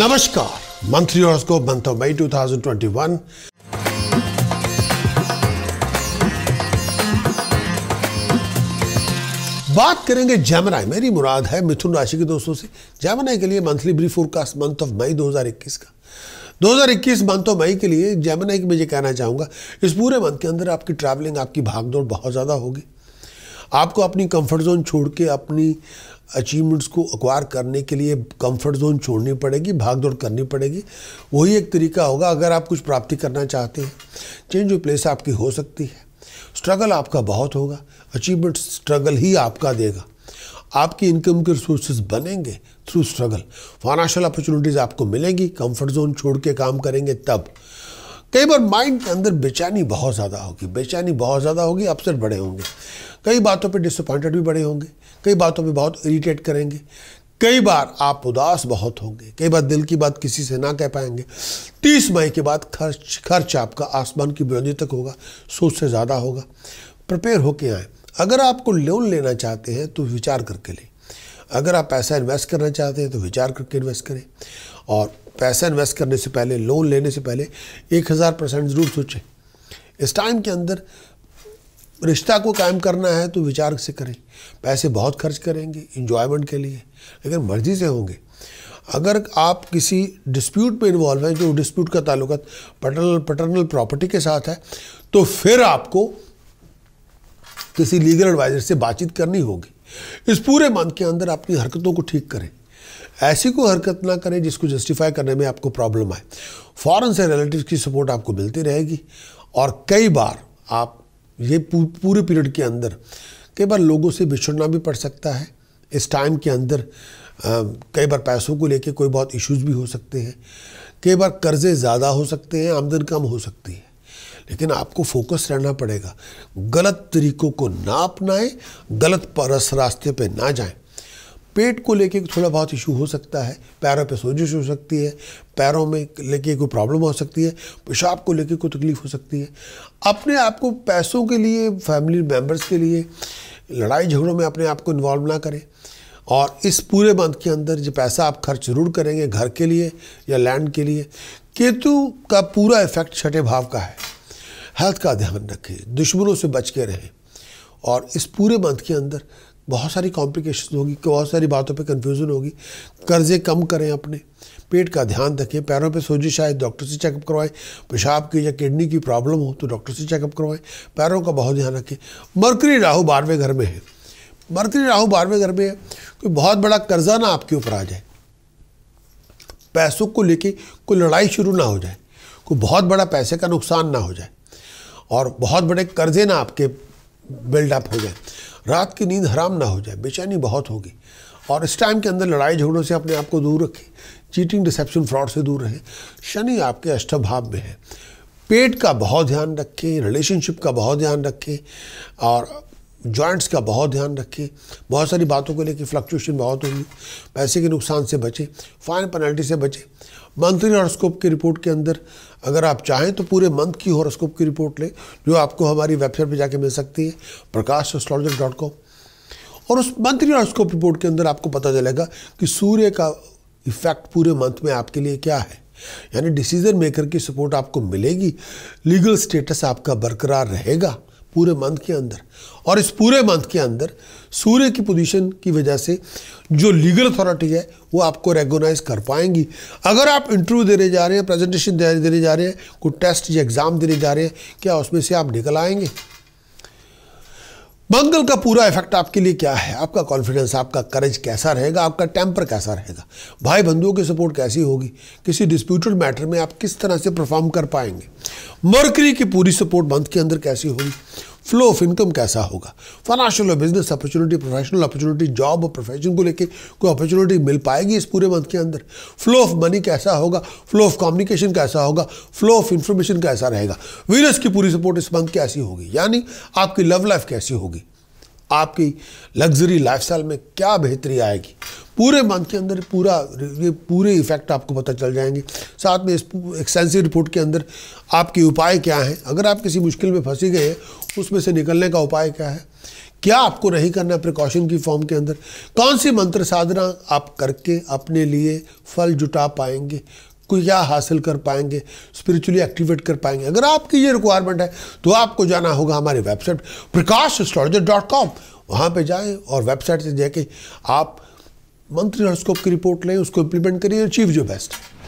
नमस्कार monthly horoscope month of May 2021 बात करेंगे जैमराय मेरी मुराद है मिथुन राशि के दोस्तों से जैमराय के लिए monthly brief forecast month of May 2021 का 2021 मंथ ऑफ मई के लिए जैमनाई की मैं ये कहना चाहूँगा इस पूरे मंथ के अंदर आपकी ट्रैवलिंग आपकी भागदौड़ बहुत ज़्यादा होगी आपको अपनी कंफर्ट जोन छोड़ के अपनी अचीवमेंट्स को अक्वायर करने के लिए कंफर्ट जोन छोड़नी पड़ेगी भाग दौड़ करनी पड़ेगी वही एक तरीका होगा अगर आप कुछ प्राप्ति करना चाहते हैं चेंज ऑफ प्लेस आपकी हो सकती है स्ट्रगल आपका बहुत होगा अचीवमेंट स्ट्रगल ही आपका देगा आपकी इनकम के रिसोर्सेज बनेंगे थ्रू स्ट्रगल फाइनेंशियल अपॉर्चुनिटीज़ आपको मिलेंगी कंफर्ट जोन छोड़ के काम करेंगे तब कई बार माइंड के अंदर बेचैनी बहुत ज़्यादा होगी बेचैनी बहुत ज़्यादा होगी अपसेट बड़े होंगे कई बातों पे डिसअपॉइंटेड भी बड़े होंगे कई बातों पे बहुत इरीटेट करेंगे कई बार आप उदास बहुत होंगे कई बार दिल की बात किसी से ना कह पाएंगे तीस मई के बाद खर्च खर्च आपका आसमान की बुलंदी तक होगा सोच से ज़्यादा होगा प्रिपेयर होके आए अगर आपको लोन लेना चाहते हैं तो विचार करके लें अगर आप पैसा इन्वेस्ट करना चाहते हैं तो विचार करके इन्वेस्ट करें और पैसा इन्वेस्ट करने से पहले लोन लेने से पहले एक हज़ार परसेंट ज़रूर सोचें इस टाइम के अंदर रिश्ता को कायम करना है तो विचार से करें पैसे बहुत खर्च करेंगे इन्जॉयमेंट के लिए लेकिन मर्जी से होंगे अगर आप किसी डिस्प्यूट में इन्वॉल्व हैं जो डिस्प्यूट का ताल्लुक पटरनल पटर्नल प्रॉपर्टी के साथ है तो फिर आपको किसी लीगल एडवाइज़र से बातचीत करनी होगी इस पूरे मंथ के अंदर अपनी हरकतों को ठीक करें ऐसी कोई हरकत ना करें जिसको जस्टिफाई करने में आपको प्रॉब्लम आए फ़ौरन से रिलेटिव की सपोर्ट आपको मिलती रहेगी और कई बार आप ये पूरे पीरियड के अंदर कई बार लोगों से बिछड़ना भी पड़ सकता है इस टाइम के अंदर कई बार पैसों को लेके कोई बहुत इश्यूज भी हो सकते हैं कई बार कर्जे ज़्यादा हो सकते हैं आमदन कम हो सकती है लेकिन आपको फोकस रहना पड़ेगा गलत तरीकों को ना अपनाएं गलत परस रास्ते पे ना जाएं पेट को लेके थोड़ा बहुत इशू हो सकता है पैरों पे सोजिश हो सकती है पैरों में लेके कोई प्रॉब्लम हो सकती है पेशाब को लेके कोई तकलीफ़ हो सकती है अपने आप को पैसों के लिए फैमिली मेम्बर्स के लिए लड़ाई झगड़ों में अपने आप को इन्वॉल्व ना करें और इस पूरे मंथ के अंदर जो पैसा आप खर्च जरूर करेंगे घर के लिए या लैंड के लिए केतु का पूरा इफेक्ट छठे भाव का है हेल्थ का ध्यान रखें दुश्मनों से बच के रहें और इस पूरे मंथ के अंदर बहुत सारी कॉम्प्लिकेशन होगी बहुत सारी बातों पे कन्फ्यूज़न होगी कर्जे कम करें अपने पेट का ध्यान रखें पैरों पे सोजिश आए डॉक्टर से चेकअप करवाएं पेशाब की या किडनी की प्रॉब्लम हो तो डॉक्टर से चेकअप करवाएं पैरों का बहुत ध्यान रखें मरकरी राहु बारहवें घर में है मरकरी राहु बारहवें घर में है कोई बहुत बड़ा कर्जा ना आपके ऊपर आ जाए पैसों को लेके कोई लड़ाई शुरू ना हो जाए कोई बहुत बड़ा पैसे का नुकसान ना हो जाए और बहुत बड़े कर्जे ना आपके बिल्डअप हो जाए रात की नींद हराम ना हो जाए बेचैनी बहुत होगी और इस टाइम के अंदर लड़ाई झगड़ों से अपने आप को दूर रखें चीटिंग डिसेप्शन फ्रॉड से दूर रहें शनि आपके अष्टभाव में है पेट का बहुत ध्यान रखें रिलेशनशिप का बहुत ध्यान रखें और जॉइंट्स का बहुत ध्यान रखें बहुत सारी बातों को लेकर फ्लक्चुएशन बहुत होगी पैसे के नुकसान से बचें फाइन पेनल्टी से बचें मंथली हॉरोस्कोप की रिपोर्ट के अंदर अगर आप चाहें तो पूरे मंथ की हॉरोस्कोप की रिपोर्ट लें जो आपको हमारी वेबसाइट पर जाके मिल सकती है प्रकाश एस्ट्रोलॉजर डॉट कॉम और उस मंथली हॉरोस्कोप रिपोर्ट के अंदर आपको पता चलेगा कि सूर्य का इफेक्ट पूरे मंथ में आपके लिए क्या है यानी डिसीजन मेकर की सपोर्ट आपको मिलेगी लीगल स्टेटस आपका बरकरार रहेगा पूरे मंथ के अंदर और इस पूरे मंथ के अंदर सूर्य की पोजीशन की वजह से जो लीगल अथॉरिटी है वो आपको रेगोनाइज कर पाएंगी अगर आप इंटरव्यू देने जा रहे हैं प्रेजेंटेशन देने जा रहे हैं कोई टेस्ट या एग्ज़ाम देने जा रहे हैं क्या उसमें से आप निकल आएंगे मंगल का पूरा इफेक्ट आपके लिए क्या है आपका कॉन्फिडेंस आपका करेज कैसा रहेगा आपका टेम्पर कैसा रहेगा भाई बंधुओं की सपोर्ट कैसी होगी किसी डिस्प्यूटेड मैटर में आप किस तरह से परफॉर्म कर पाएंगे मर्करी की पूरी सपोर्ट मंथ के अंदर कैसी होगी फ्लो ऑफ इनकम कैसा होगा फाइनेंशियल और business opportunity professional opportunity job और प्रोफेशन को लेके कोई अपॉर्चुनिटी मिल पाएगी इस पूरे मंथ के अंदर फ्लो ऑफ मनी कैसा होगा फ्लो ऑफ कम्युनिकेशन कैसा होगा फ्लो ऑफ इन्फॉर्मेशन कैसा रहेगा वीरस की पूरी सपोर्ट इस मंथ कैसी होगी यानी आपकी लव लाइफ कैसी होगी आपकी लग्जरी लाइफ में क्या बेहतरी आएगी पूरे मंथ के अंदर पूरा ये पूरे इफेक्ट आपको पता चल जाएंगे साथ में इस एक्सटेंसिव रिपोर्ट के अंदर आपके उपाय क्या हैं अगर आप किसी मुश्किल में फंसे गए हैं उसमें से निकलने का उपाय क्या है क्या आपको नहीं करना प्रिकॉशन की फॉर्म के अंदर कौन सी मंत्र साधना आप करके अपने लिए फल जुटा पाएंगे क्या हासिल कर पाएंगे स्पिरिचुअली एक्टिवेट कर पाएंगे अगर आपकी ये रिक्वायरमेंट है तो आपको जाना होगा हमारी website Prakash astrologer dot com वहाँ पर जाएँ और वेबसाइट से जाके आप मंत्री हॉरस्कोप की रिपोर्ट लें उसको इम्प्लीमेंट करिए अचीव जो बेस्ट